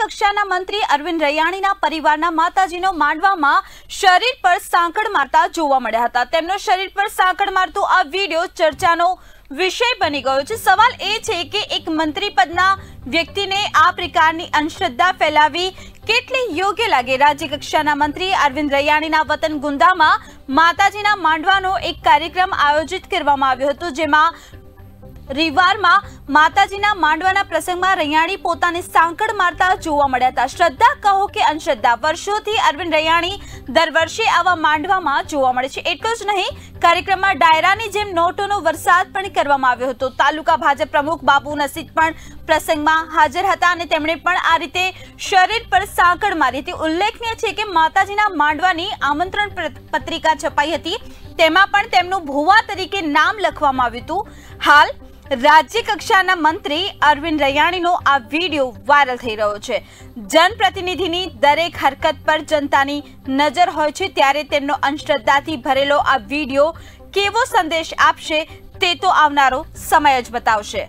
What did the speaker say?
રાષ્ટ્રીય કક્ષાના મંત્રી અરવિંદ રૈયાણીના પરિવારના માતાજીનો માંડવામાં શરીર પર સાંકળ મારતા જોવા મળ્યા હતા તેમનો શરીર પર સાંકળ મારતો આ વિડીયો ચર્ચાનો વિષય બની ગયો છે સવાલ એ છે કે એક મંત્રી પદના વ્યક્તિને આ પ્રકારની અંધશ્રદ્ધા ફેલાવી કેટલી યોગ્ય લાગે રાજ્ય કક્ષાના મંત્રી અરવિંદ રૈયાણીના વતન ગુંદામાં માતાજીના માંડવાનો એક કાર્યક્રમ આયોજિત કરવામાં આવ્યો હતો જેમાં રિવારમાં માતાજીના માંડવાના પ્રસંગમાં રૈયાણી પોતાને સાંકળ મારતા જોવા મળ્યા હતા શ્રદ્ધા કહો કે અંધશ્રદ્ધા વર્ષોથી અરવિંદ રૈયાણી દર વર્ષે આવા માંડવામાં જોવા મળે છે એટલું જ નહીં કાર્યક્રમમાં ડાયરાની જેમ નોટોનો વરસાદ પણ કરવામાં આવ્યો હતો તાલુકા ભાજપ પ્રમુખ બાબુ નસીદ પણ પ્રસંગમાં હાજર હતા અને તેમણે પણ આ રીતે શરીર પર સાંકળ મારી હતી ઉલ્લેખનીય છે કે માતાજીના માંડવાની આમંત્રણ પત્રિકા છપાઈ હતી તેમાં પણ તેમનું ભુવા તરીકે નામ લખવામાં આવ્યું હતું હાલ રાજ્ય કક્ષાના મંત્રી અરવિંદ રૈયાણીનો આ વિડીયો વાયરલ થઈ રહ્યો છે જનપ્રતિનિધિની દરેક હરકત પર જનતાની નજર હોય છે ત્યારે તેમનો અંધશ્રદ્ધાથી ભરેલો આ વિડીયો કેવો સંદેશ આપશે તે તો આવનારો સમય જ બતાવશે